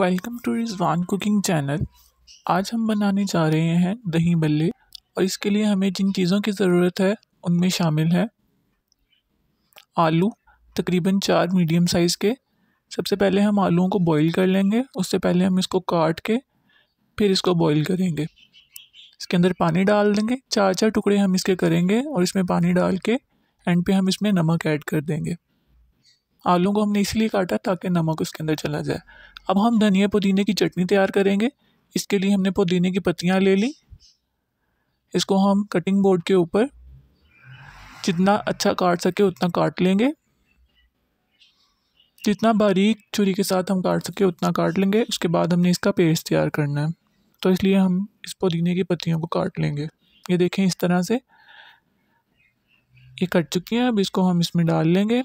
welcome to Rizwan cooking channel आज हम बनाने जा रहे हैं दही बल्ले और इसके लिए हमें जिन चीज़ों की ज़रूरत है उनमें शामिल है आलू तकरीबन चार मीडियम साइज़ के सबसे पहले हम आलूओं को बॉईल कर लेंगे उससे पहले हम इसको काट के फिर इसको बॉईल करेंगे इसके अंदर पानी डाल देंगे चार चार टुकड़े हम इसके करेंगे और इसमें पानी डाल के एंड पे हम इसमें नमक ऐड कर देंगे आलू को हमने इसलिए काटा ताकि नमक उसके अंदर चला जाए अब हम धनिया पुदीने की चटनी तैयार करेंगे इसके लिए हमने पुदीने की पत्तियाँ ले ली इसको हम कटिंग बोर्ड के ऊपर जितना अच्छा काट सके उतना काट लेंगे जितना बारीक छुरी के साथ हम काट सके उतना काट लेंगे उसके बाद हमने इसका पेस्ट तैयार करना है तो इसलिए हम इस पुदीने की पत्तियों को काट लेंगे ये देखें इस तरह से ये कट चुकी हैं अब इसको हम इसमें डाल लेंगे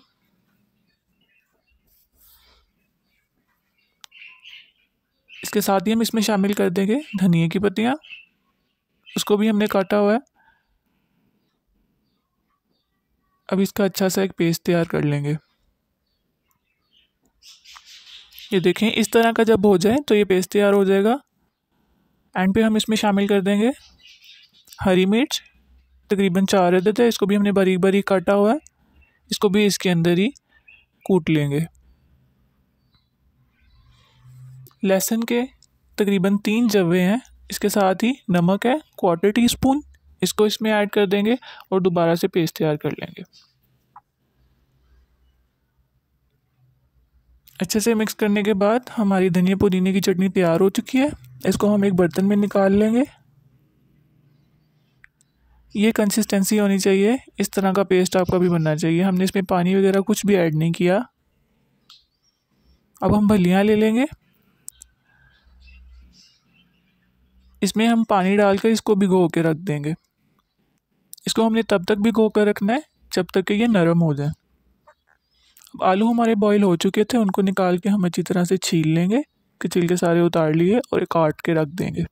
इसके साथ ही हम इसमें शामिल कर देंगे धनिए की पत्तियाँ उसको भी हमने काटा हुआ है अब इसका अच्छा सा एक पेस्ट तैयार कर लेंगे ये देखें इस तरह का जब हो जाए तो ये पेस्ट तैयार हो जाएगा एंड पे हम इसमें शामिल कर देंगे हरी मिर्च तकरीबन चार अदद है इसको भी हमने बारीक बारीक काटा हुआ है इसको भी इसके अंदर ही कूट लेंगे लहसुन के तकरीबन तीन जवे हैं इसके साथ ही नमक है क्वार्टर टी स्पून इसको इसमें ऐड कर देंगे और दोबारा से पेस्ट तैयार कर लेंगे अच्छे से मिक्स करने के बाद हमारी धनिया पुदीने की चटनी तैयार हो चुकी है इसको हम एक बर्तन में निकाल लेंगे ये कंसिस्टेंसी होनी चाहिए इस तरह का पेस्ट आपका भी बनना चाहिए हमने इसमें पानी वगैरह कुछ भी ऐड नहीं किया अब हम भलियाँ ले लेंगे इसमें हम पानी डालकर इसको भिगो के रख देंगे इसको हमने तब तक भिगो कर रखना है जब तक कि ये नरम हो जाए अब आलू हमारे बॉईल हो चुके थे उनको निकाल के हम अच्छी तरह से छील लेंगे कि छिलके सारे उतार लिए और काट के रख देंगे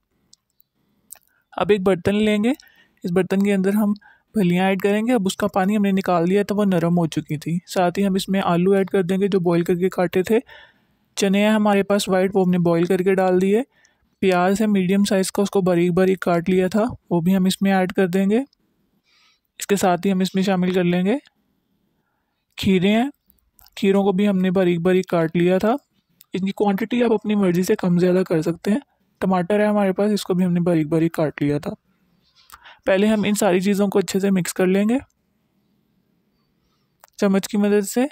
अब एक बर्तन लेंगे इस बर्तन के अंदर हम फलियाँ ऐड करेंगे अब उसका पानी हमने निकाल दिया था वो नरम हो चुकी थी साथ ही हम इसमें आलू ऐड कर देंगे जो बॉईल करके काटे थे चने हैं हमारे पास वाइट वो हमने बॉईल करके डाल दिए प्याज है मीडियम साइज़ का उसको बारीक बारीक काट लिया था वो भी हम इसमें ऐड कर देंगे इसके साथ ही हम इसमें शामिल कर लेंगे खीरे हैं खीरों को भी हमने बारीक बारीक काट लिया था इनकी क्वांटिटी आप अपनी मर्ज़ी से कम ज़्यादा कर सकते हैं टमाटर है हमारे पास इसको भी हमने बारीक बारीक काट लिया था पहले हम इन सारी चीज़ों को अच्छे से मिक्स कर लेंगे चम्मच की मदद से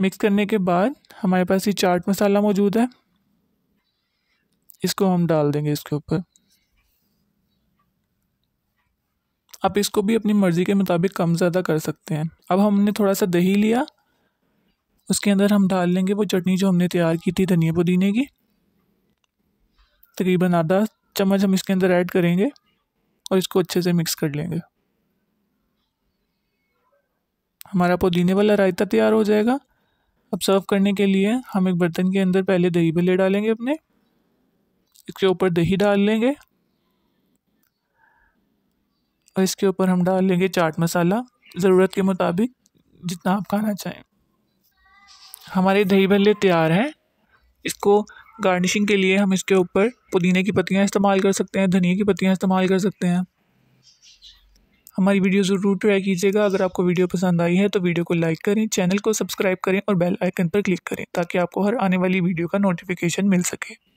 मिक्स करने के बाद हमारे पास ये चाट मसाला मौजूद है इसको हम डाल देंगे इसके ऊपर आप इसको भी अपनी मर्ज़ी के मुताबिक कम ज़्यादा कर सकते हैं अब हमने थोड़ा सा दही लिया उसके अंदर हम डाल लेंगे वो चटनी जो हमने तैयार की थी धनिया पुदीने की तकरीबन आधा चम्मच हम इसके अंदर ऐड करेंगे और इसको अच्छे से मिक्स कर लेंगे हमारा पुदीने वाला रायता तैयार हो जाएगा अब सर्व करने के लिए हम एक बर्तन के अंदर पहले दही भले डालेंगे अपने इसके ऊपर दही डाल लेंगे और इसके ऊपर हम डाल लेंगे चाट मसाला ज़रूरत के मुताबिक जितना आप खाना चाहें हमारे दही भल्ले तैयार हैं इसको गार्निशिंग के लिए हम इसके ऊपर पुदीने की पत्तियाँ इस्तेमाल कर सकते हैं धनिया की पत्तियाँ इस्तेमाल कर सकते हैं हमारी वीडियो ज़रूर ट्राई कीजिएगा अगर आपको वीडियो पसंद आई है तो वीडियो को लाइक करें चैनल को सब्सक्राइब करें और बेल आइकन पर क्लिक करें ताकि आपको हर आने वाली वीडियो का नोटिफिकेशन मिल सके